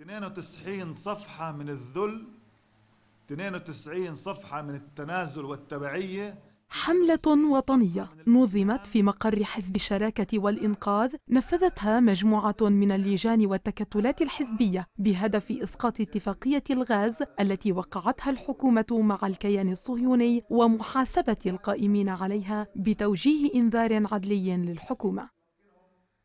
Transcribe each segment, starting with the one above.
92 صفحة من الذل 92 صفحة من التنازل والتبعية حملة وطنية نظمت في مقر حزب الشراكة والإنقاذ نفذتها مجموعة من اللجان والتكتلات الحزبية بهدف إسقاط اتفاقية الغاز التي وقعتها الحكومة مع الكيان الصهيوني ومحاسبة القائمين عليها بتوجيه إنذار عدلي للحكومة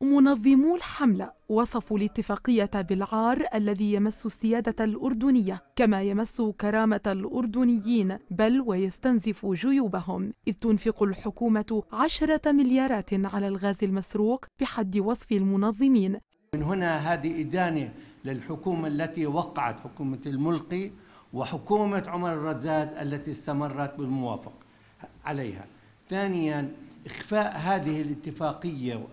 منظمو الحملة وصفوا الاتفاقية بالعار الذي يمس السيادة الأردنية كما يمس كرامة الأردنيين بل ويستنزف جيوبهم إذ تنفق الحكومة عشرة مليارات على الغاز المسروق بحد وصف المنظمين من هنا هذه إدانة للحكومة التي وقعت حكومة الملقي وحكومة عمر الرزاز التي استمرت بالموافق عليها ثانياً إخفاء هذه الاتفاقية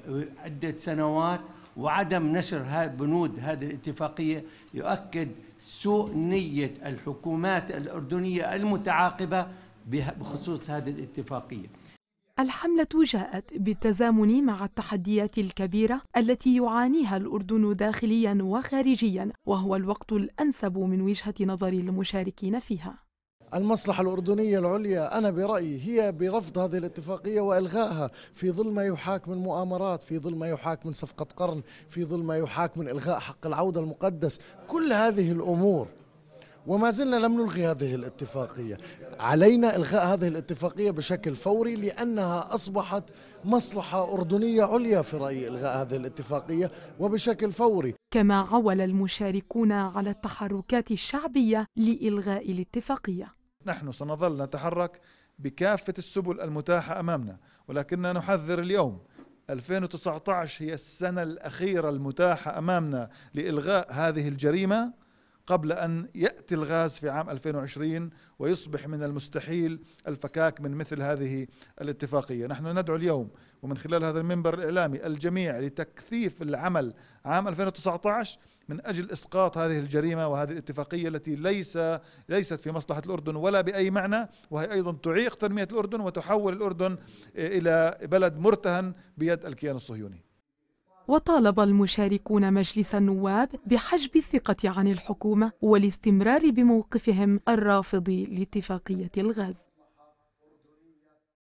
عدة سنوات وعدم نشر بنود هذه الاتفاقية يؤكد سوء نية الحكومات الأردنية المتعاقبة بخصوص هذه الاتفاقية الحملة جاءت بالتزامن مع التحديات الكبيرة التي يعانيها الأردن داخليا وخارجيا وهو الوقت الأنسب من وجهة نظر المشاركين فيها المصلحة الأردنية العليا أنا برأيي هي برفض هذه الاتفاقية وإلغائها في ظل ما يحاك من مؤامرات في ظل ما يحاك من صفقة قرن في ظل ما يحاك من إلغاء حق العودة المقدس كل هذه الأمور وما زلنا لم نلغي هذه الاتفاقية علينا إلغاء هذه الاتفاقية بشكل فوري لأنها أصبحت مصلحة أردنية عليا في رأيي إلغاء هذه الاتفاقية وبشكل فوري كما عول المشاركون على التحركات الشعبية لإلغاء الاتفاقية نحن سنظل نتحرك بكافة السبل المتاحة أمامنا ولكننا نحذر اليوم 2019 هي السنة الأخيرة المتاحة أمامنا لإلغاء هذه الجريمة قبل أن يأتي الغاز في عام 2020 ويصبح من المستحيل الفكاك من مثل هذه الاتفاقية نحن ندعو اليوم ومن خلال هذا المنبر الإعلامي الجميع لتكثيف العمل عام 2019 من أجل إسقاط هذه الجريمة وهذه الاتفاقية التي ليس ليست في مصلحة الأردن ولا بأي معنى وهي أيضا تعيق تنمية الأردن وتحول الأردن إلى بلد مرتهن بيد الكيان الصهيوني وطالب المشاركون مجلس النواب بحجب الثقة عن الحكومة والاستمرار بموقفهم الرافض لاتفاقية الغاز